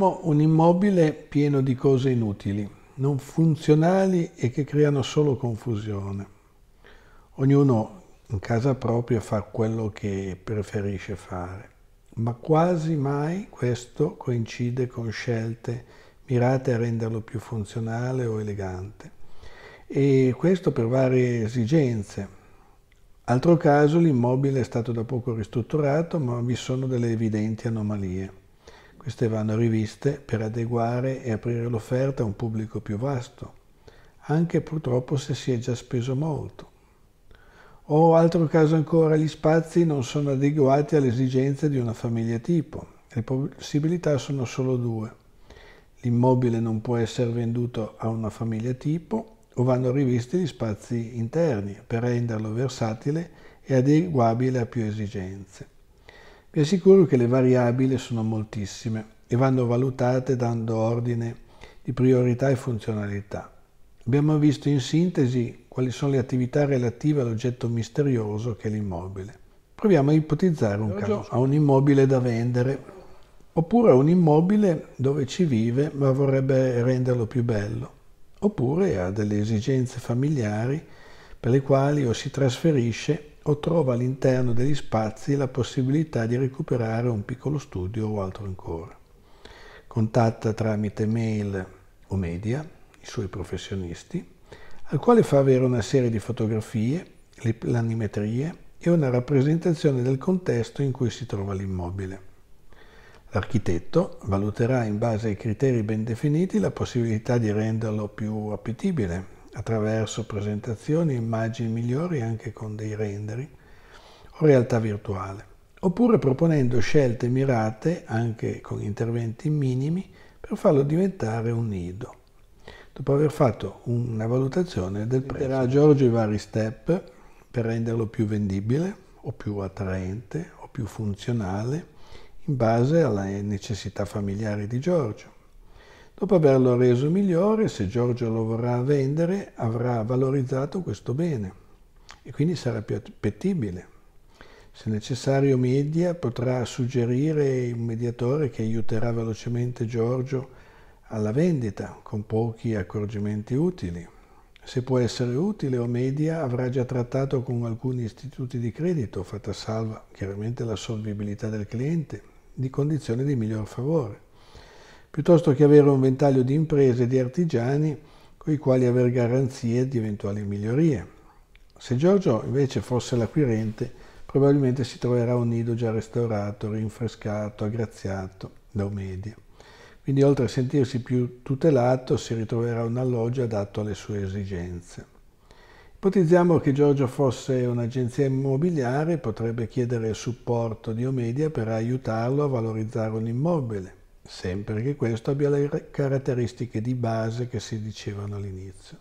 Abbiamo un immobile pieno di cose inutili, non funzionali e che creano solo confusione. Ognuno in casa propria fa quello che preferisce fare, ma quasi mai questo coincide con scelte mirate a renderlo più funzionale o elegante. E questo per varie esigenze, Altro caso, l'immobile è stato da poco ristrutturato, ma vi sono delle evidenti anomalie. Queste vanno riviste per adeguare e aprire l'offerta a un pubblico più vasto, anche purtroppo se si è già speso molto. O altro caso ancora, gli spazi non sono adeguati alle esigenze di una famiglia tipo. Le possibilità sono solo due. L'immobile non può essere venduto a una famiglia tipo o vanno rivisti gli spazi interni per renderlo versatile e adeguabile a più esigenze. È sicuro che le variabili sono moltissime e vanno valutate dando ordine di priorità e funzionalità. Abbiamo visto in sintesi quali sono le attività relative all'oggetto misterioso che è l'immobile. Proviamo a ipotizzare un caso, a un immobile da vendere, oppure a un immobile dove ci vive ma vorrebbe renderlo più bello, oppure a delle esigenze familiari per le quali o si trasferisce o trova all'interno degli spazi la possibilità di recuperare un piccolo studio o altro ancora. Contatta tramite mail o media i suoi professionisti, al quale fa avere una serie di fotografie, le planimetrie e una rappresentazione del contesto in cui si trova l'immobile. L'architetto valuterà in base ai criteri ben definiti la possibilità di renderlo più appetibile, attraverso presentazioni e immagini migliori anche con dei rendering o realtà virtuale, oppure proponendo scelte mirate anche con interventi minimi per farlo diventare un nido. Dopo aver fatto una valutazione del prezzo, darà a Giorgio i vari step per renderlo più vendibile o più attraente o più funzionale in base alle necessità familiari di Giorgio Dopo averlo reso migliore, se Giorgio lo vorrà vendere, avrà valorizzato questo bene e quindi sarà più appetibile. Se necessario media potrà suggerire un mediatore che aiuterà velocemente Giorgio alla vendita con pochi accorgimenti utili. Se può essere utile o media avrà già trattato con alcuni istituti di credito, fatta salva chiaramente la solvibilità del cliente, di condizioni di miglior favore piuttosto che avere un ventaglio di imprese e di artigiani con i quali avere garanzie di eventuali migliorie. Se Giorgio invece fosse l'acquirente, probabilmente si troverà un nido già restaurato, rinfrescato, aggraziato da Omedia. Quindi oltre a sentirsi più tutelato, si ritroverà un alloggio adatto alle sue esigenze. Ipotizziamo che Giorgio fosse un'agenzia immobiliare, potrebbe chiedere il supporto di Omedia per aiutarlo a valorizzare un immobile sempre che questo abbia le caratteristiche di base che si dicevano all'inizio.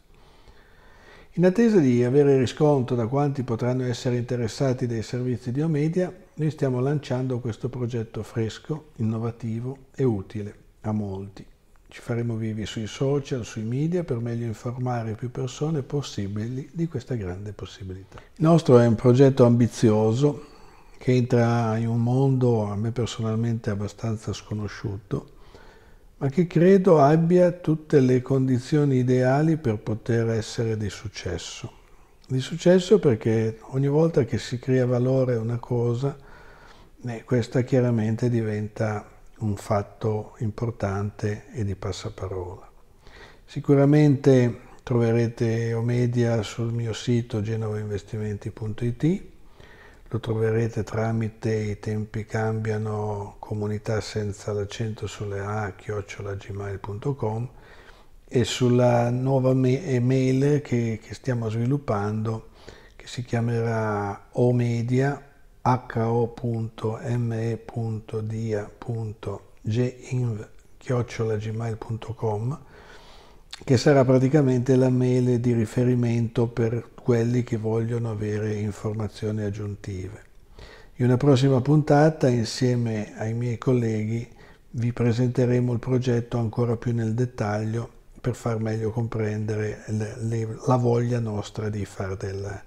In attesa di avere riscontro da quanti potranno essere interessati dai servizi di Omedia, noi stiamo lanciando questo progetto fresco, innovativo e utile a molti. Ci faremo vivi sui social, sui media per meglio informare più persone possibili di questa grande possibilità. Il nostro è un progetto ambizioso che entra in un mondo a me personalmente abbastanza sconosciuto, ma che credo abbia tutte le condizioni ideali per poter essere di successo. Di successo perché ogni volta che si crea valore a una cosa, eh, questa chiaramente diventa un fatto importante e di passaparola. Sicuramente troverete Omedia sul mio sito genovainvestimenti.it lo troverete tramite i tempi cambiano comunità senza l'accento sulle a chiocciolagmail.com e sulla nuova email che, che, stiamo sviluppando che si chiamerà omedia ho.me.dia.ginv chiocciolagmail.com che sarà praticamente la mele di riferimento per quelli che vogliono avere informazioni aggiuntive. In una prossima puntata, insieme ai miei colleghi, vi presenteremo il progetto ancora più nel dettaglio per far meglio comprendere le, le, la voglia nostra di fare del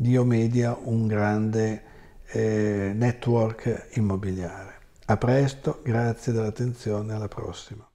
Diomedia un grande eh, network immobiliare. A presto, grazie dell'attenzione, alla prossima.